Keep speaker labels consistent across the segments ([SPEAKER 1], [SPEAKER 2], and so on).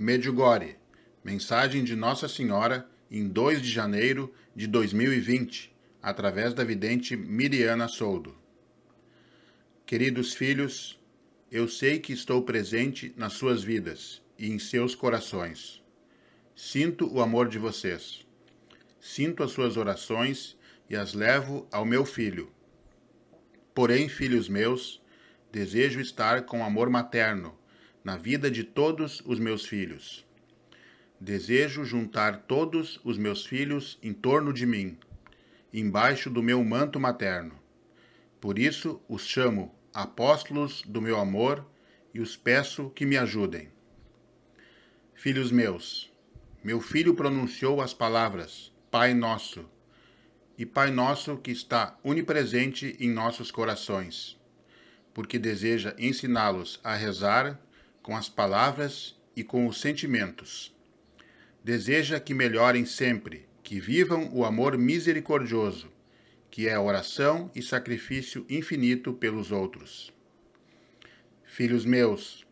[SPEAKER 1] Medjugorje. Mensagem de Nossa Senhora em 2 de janeiro de 2020, através da vidente Miriana Soldo. Queridos filhos, eu sei que estou presente nas suas vidas e em seus corações. Sinto o amor de vocês. Sinto as suas orações e as levo ao meu filho. Porém, filhos meus, desejo estar com amor materno, na vida de todos os meus filhos. Desejo juntar todos os meus filhos em torno de mim, embaixo do meu manto materno. Por isso os chamo apóstolos do meu amor e os peço que me ajudem. Filhos meus, meu filho pronunciou as palavras Pai Nosso e Pai Nosso que está unipresente em nossos corações, porque deseja ensiná-los a rezar com as palavras e com os sentimentos. Deseja que melhorem sempre, que vivam o amor misericordioso, que é oração e sacrifício infinito pelos outros. Filhos meus,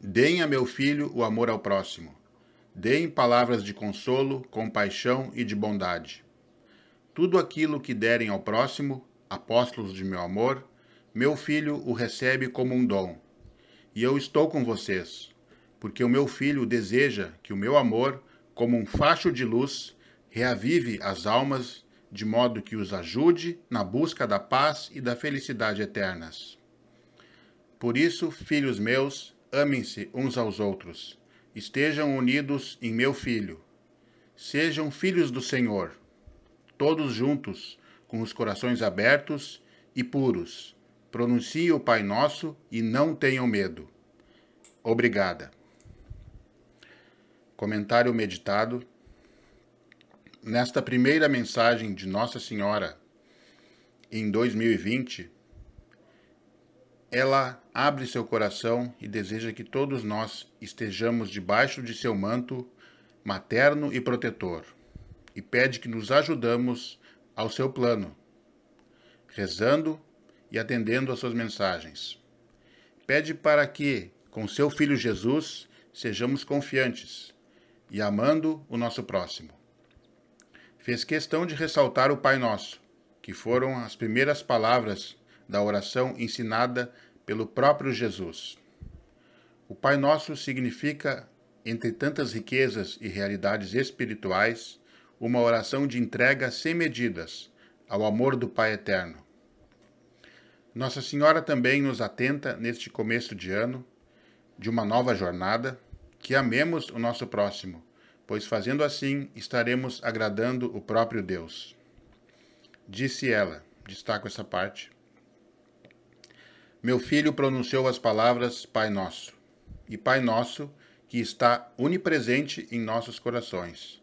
[SPEAKER 1] deem a meu filho o amor ao próximo. Deem palavras de consolo, compaixão e de bondade. Tudo aquilo que derem ao próximo, apóstolos de meu amor, meu filho o recebe como um dom e eu estou com vocês, porque o meu filho deseja que o meu amor, como um facho de luz, reavive as almas de modo que os ajude na busca da paz e da felicidade eternas. Por isso, filhos meus, amem-se uns aos outros, estejam unidos em meu filho. Sejam filhos do Senhor, todos juntos, com os corações abertos e puros, Pronuncie o Pai Nosso e não tenham medo. Obrigada. Comentário meditado. Nesta primeira mensagem de Nossa Senhora em 2020, ela abre seu coração e deseja que todos nós estejamos debaixo de seu manto materno e protetor, e pede que nos ajudamos ao seu plano, rezando e atendendo às suas mensagens. Pede para que, com seu Filho Jesus, sejamos confiantes e amando o nosso próximo. Fez questão de ressaltar o Pai Nosso, que foram as primeiras palavras da oração ensinada pelo próprio Jesus. O Pai Nosso significa, entre tantas riquezas e realidades espirituais, uma oração de entrega sem medidas ao amor do Pai Eterno nossa Senhora também nos atenta neste começo de ano de uma nova jornada, que amemos o nosso próximo, pois fazendo assim estaremos agradando o próprio Deus. Disse ela, destaco essa parte. Meu filho pronunciou as palavras Pai Nosso, e Pai Nosso que está onipresente em nossos corações,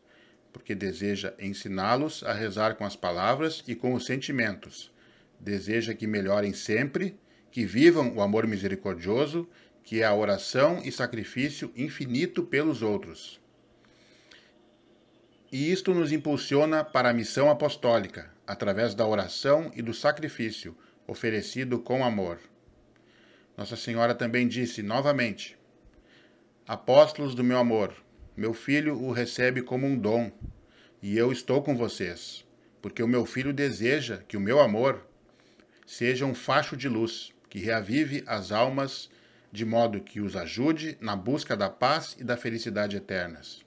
[SPEAKER 1] porque deseja ensiná-los a rezar com as palavras e com os sentimentos deseja que melhorem sempre, que vivam o amor misericordioso, que é a oração e sacrifício infinito pelos outros. E isto nos impulsiona para a missão apostólica, através da oração e do sacrifício, oferecido com amor. Nossa Senhora também disse novamente: Apóstolos do meu amor, meu filho o recebe como um dom, e eu estou com vocês, porque o meu filho deseja que o meu amor seja um facho de luz que reavive as almas de modo que os ajude na busca da paz e da felicidade eternas.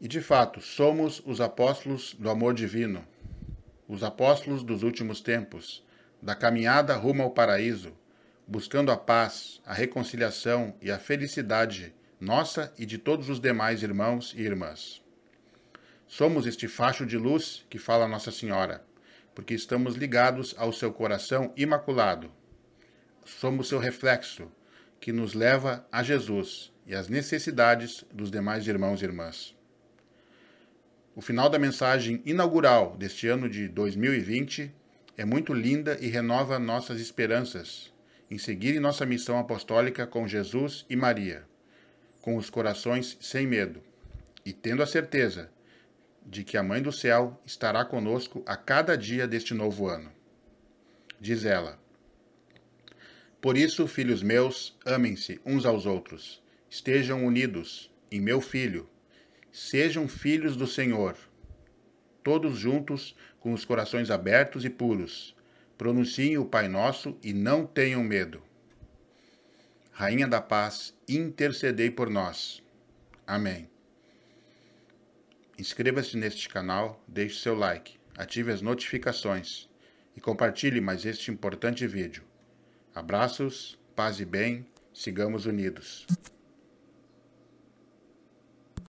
[SPEAKER 1] E de fato, somos os apóstolos do amor divino, os apóstolos dos últimos tempos, da caminhada rumo ao paraíso, buscando a paz, a reconciliação e a felicidade nossa e de todos os demais irmãos e irmãs. Somos este facho de luz que fala Nossa Senhora porque estamos ligados ao seu coração imaculado. Somos seu reflexo, que nos leva a Jesus e às necessidades dos demais irmãos e irmãs. O final da mensagem inaugural deste ano de 2020 é muito linda e renova nossas esperanças em seguir nossa missão apostólica com Jesus e Maria, com os corações sem medo, e tendo a certeza de que a Mãe do Céu estará conosco a cada dia deste novo ano. Diz ela: Por isso, filhos meus, amem-se uns aos outros, estejam unidos em meu filho, sejam filhos do Senhor, todos juntos, com os corações abertos e puros. Pronunciem o Pai Nosso e não tenham medo. Rainha da Paz, intercedei por nós. Amém. Inscreva-se neste canal, deixe seu like, ative as notificações e compartilhe mais este importante vídeo. Abraços, paz e bem, sigamos unidos.